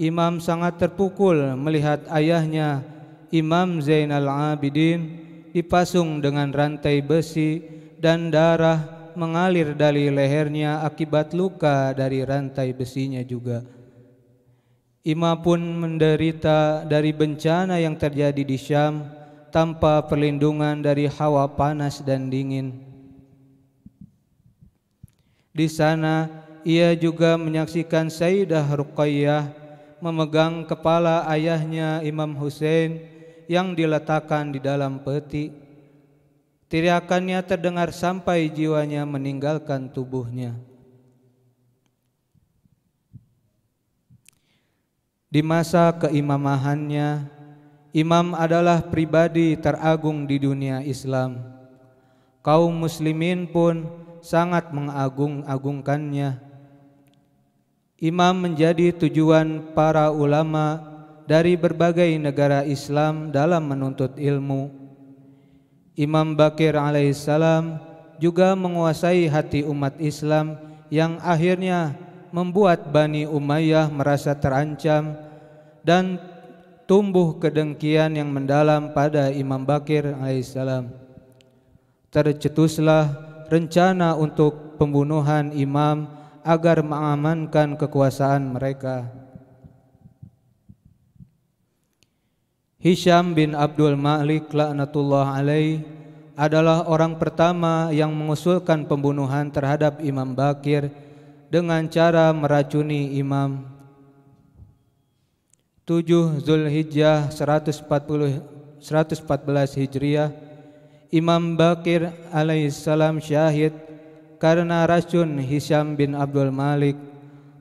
Imam sangat terpukul melihat ayahnya Imam Zainal Abidin dipasung dengan rantai besi dan darah mengalir dari lehernya akibat luka dari rantai besinya juga. Ima pun menderita dari bencana yang terjadi di Syam tanpa perlindungan dari hawa panas dan dingin. Di sana ia juga menyaksikan Sayyidah Ruqayyah memegang kepala ayahnya Imam Hussein yang diletakkan di dalam peti. Teriakannya terdengar sampai jiwanya meninggalkan tubuhnya. Di masa keimamahannya, imam adalah pribadi teragung di dunia Islam. Kaum muslimin pun sangat mengagung-agungkannya. Imam menjadi tujuan para ulama dari berbagai negara Islam dalam menuntut ilmu. Imam Bakir alaihissalam juga menguasai hati umat Islam yang akhirnya membuat Bani Umayyah merasa terancam dan tumbuh kedengkian yang mendalam pada Imam Bakir alaihissalam. Tercetuslah rencana untuk pembunuhan imam agar mengamankan kekuasaan mereka. Hisham bin Abdul Malik laknatullah alaih adalah orang pertama yang mengusulkan pembunuhan terhadap Imam Bakir dengan cara meracuni imam. 7 Zulhijjah 140 114 Hijriah Imam Bakir alaihissalam syahid karena racun Hisham bin Abdul Malik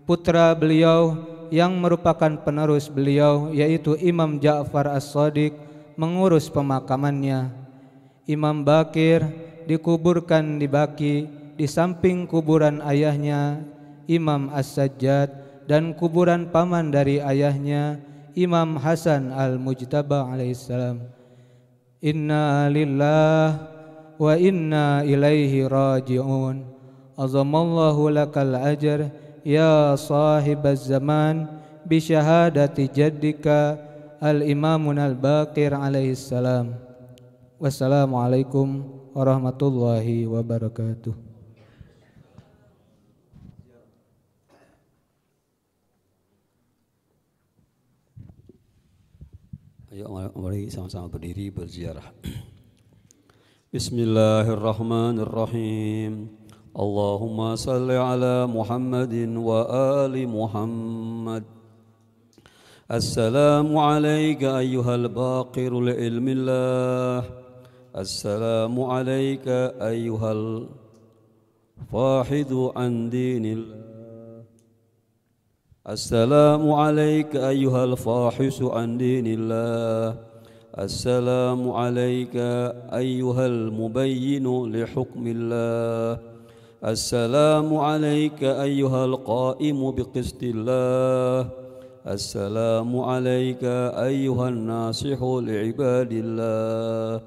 putra beliau yang merupakan penerus beliau yaitu Imam Ja'far As-Sadiq mengurus pemakamannya. Imam Bakir dikuburkan di Baki di samping kuburan ayahnya Imam As-Sajjad dan kuburan paman dari ayahnya Imam Hasan Al-Mujtaba alaihissalam. Inna lillah wa inna ilaihi raji'un. Azamallahu lakal ajr ya sahib zaman bi syahadati jaddika al imamun al baqir alaihi salam wassalamualaikum warahmatullahi wabarakatuh Ayo mari sama-sama berdiri berziarah. Bismillahirrahmanirrahim. اللهم صل على محمد وآل محمد السلام عليك أيها الباقر لعلم الله السلام عليك أيها الفاحد عن دين الله السلام عليك أيها الفاحش عن دين الله السلام عليك أيها المبين لحكم الله السلام عليك أيها القائم بقسط الله السلام عليك أيها الناصح لعباد الله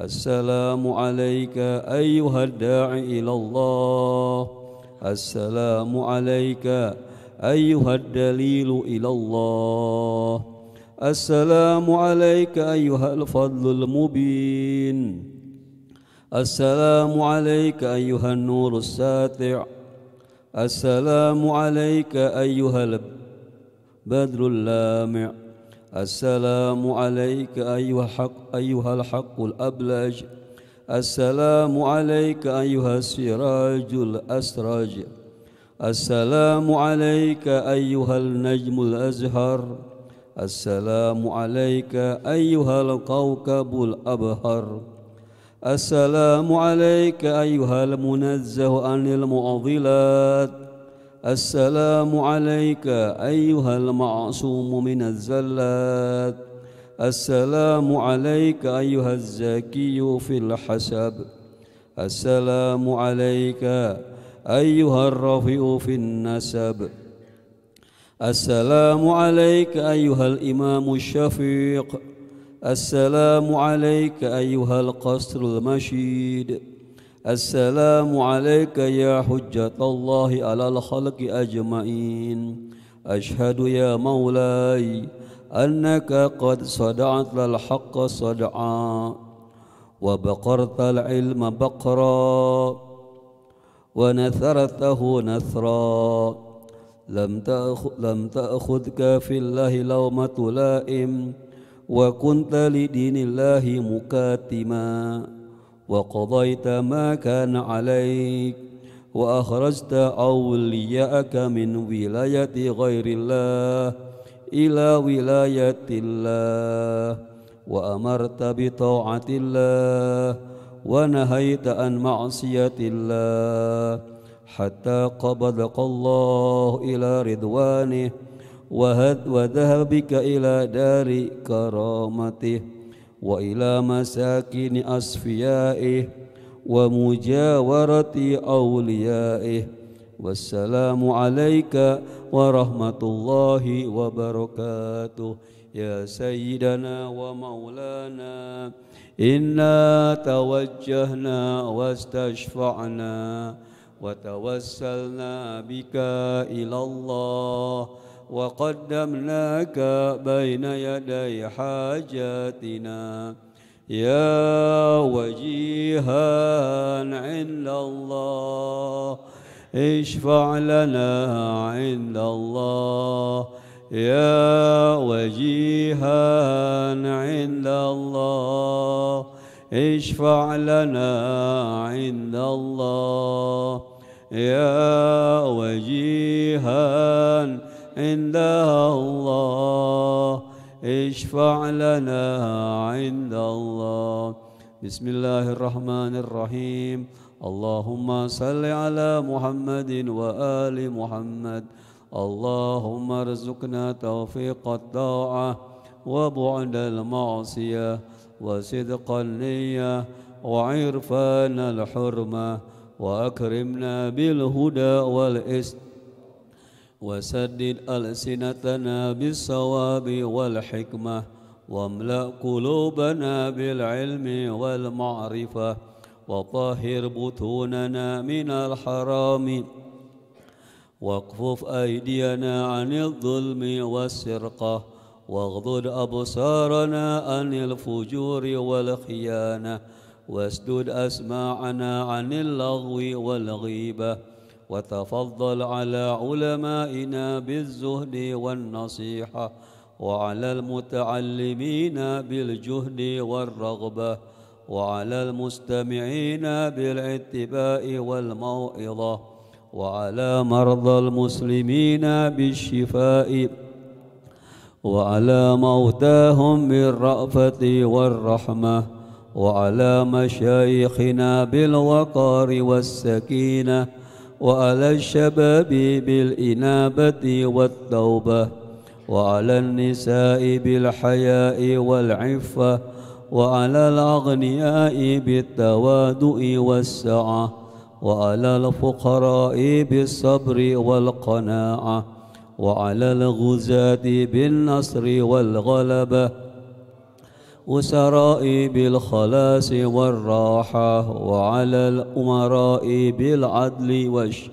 السلام عليك أيها الداعي إلى الله السلام عليك أيها الدليل إلى الله السلام عليك أيها الفضل المبين السلام عليك أيها النور الساطع السلام عليك أيها البدر اللامع السلام عليك أيها الحق, أيها الحق الأبلج السلام عليك أيها السراج الأسرج السلام عليك أيها النجم الأزهر السلام عليك أيها الكوكب الأبهر السلام عليك أيها المنزه عن المعضلات السلام عليك أيها المعصوم من الزلات السلام عليك أيها الزكي في الحسب السلام عليك أيها الرفيع في النسب السلام عليك أيها الإمام الشفيق السلام عليك أيها القصر المشيد السلام عليك يا حجة الله على الخلق أجمعين أشهد يا مولاي أنك قد صدعت الحق صدعا وبقرت العلم بقرا ونثرته نثرا لم لم تأخذك في الله لومة لائم وكنت لدين الله مكاتما وقضيت ما كان عليك وأخرجت أولياءك من ولاية غير الله إلى ولاية الله وأمرت بطاعة الله ونهيت عن معصية الله حتى قبضك الله إلى رضوانه وذهبك إلى دار كرامته وإلى مساكن أصفيائه ومجاورة أوليائه والسلام عليك ورحمة الله وبركاته يا سيدنا ومولانا إنا توجهنا واستشفعنا وتوسلنا بك إلى الله وقدمناك بين يدي حاجاتنا يا وجيها عند الله اشفع لنا عند الله يا وجيها عند الله اشفع لنا عند الله يا وجيها عند الله اشفع لنا عند الله بسم الله الرحمن الرحيم اللهم صل على محمد وآل محمد اللهم ارزقنا توفيق الطاعة وبعد المعصية وصدق النية وعرفان الحرمة وأكرمنا بالهدى والإسلام وسدد ألسنتنا بالصواب والحكمة واملأ قلوبنا بالعلم والمعرفة وطهر بطوننا من الحرام واكفف أيدينا عن الظلم والسرقة واغضض أبصارنا عن الفجور والخيانة واسدد أسماعنا عن اللغو والغيبة وتفضل على علمائنا بالزهد والنصيحة وعلى المتعلمين بالجهد والرغبة وعلى المستمعين بالاتباع والموئضة وعلى مرضى المسلمين بالشفاء وعلى موتاهم بالرأفة والرحمة وعلى مشايخنا بالوقار والسكينة وعلى الشباب بالإنابة والتوبة وعلى النساء بالحياء والعفة وعلى الأغنياء بالتواضع والسعة وعلى الفقراء بالصبر والقناعة وعلى الغزاة بالنصر والغلبة وسرائي بالخلاص والراحة وعلى الأمراء بالعدل والش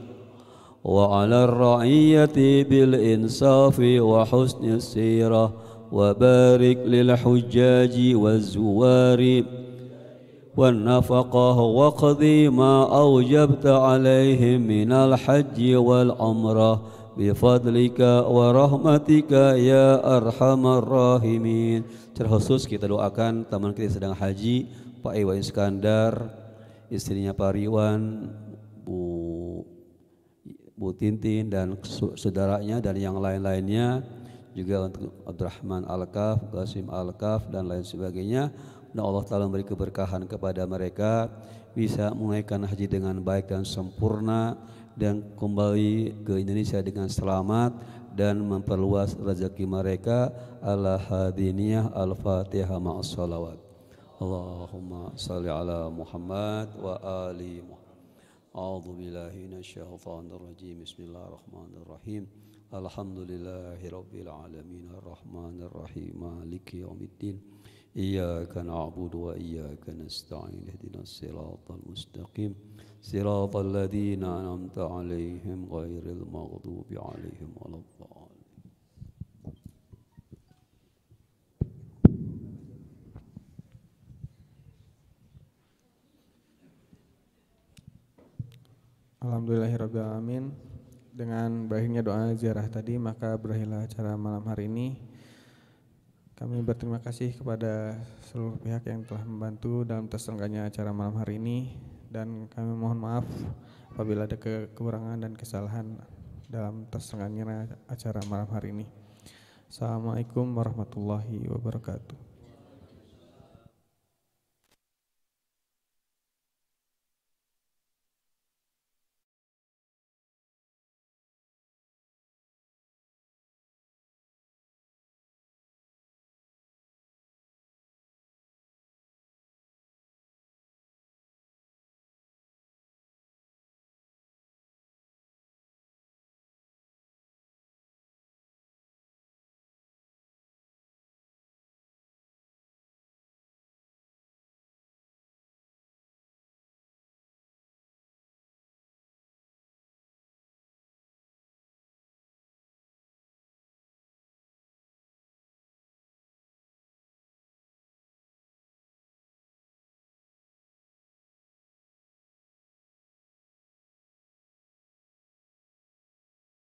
وعلى الرعية بالإنصاف وحسن السيرة وبارك للحجاج والزوار والنفقة وقضي ما أوجبت عليهم من الحج والعمره bifadlika wa rahmatika ya arhamar rahimin. khusus kita doakan teman kita sedang haji Pak Iwan Iskandar, istrinya Pak Riwan, Bu Bu Tintin dan saudaranya dan yang lain-lainnya juga untuk Abdurrahman Al-Kaf, Qasim Al-Kaf dan lain sebagainya. Dan Allah Ta'ala memberi keberkahan kepada mereka bisa menunaikan haji dengan baik dan sempurna dan kembali ke Indonesia dengan selamat dan memperluas rezeki mereka ala hadiniyah al-fatihah ma'as-salawat Allahumma salli ala Muhammad wa ali Muhammad أعوذ بالله من الشيطان الرجيم بسم الله الرحمن الرحيم الحمد لله رب العالمين الرحمن الرحيم مالك يوم الدين إياك صراط الذين أنعمت عليهم غير المغضوب عليهم ولا الضالين Alhamdulillahirrahmanirrahim Dengan berakhirnya doa ziarah tadi Maka berakhirlah acara malam hari ini Kami berterima kasih kepada seluruh pihak yang telah membantu Dalam terselenggaranya acara malam hari ini dan kami mohon maaf apabila ada kekurangan dan kesalahan dalam terselenggaranya acara malam hari ini. Assalamualaikum warahmatullahi wabarakatuh.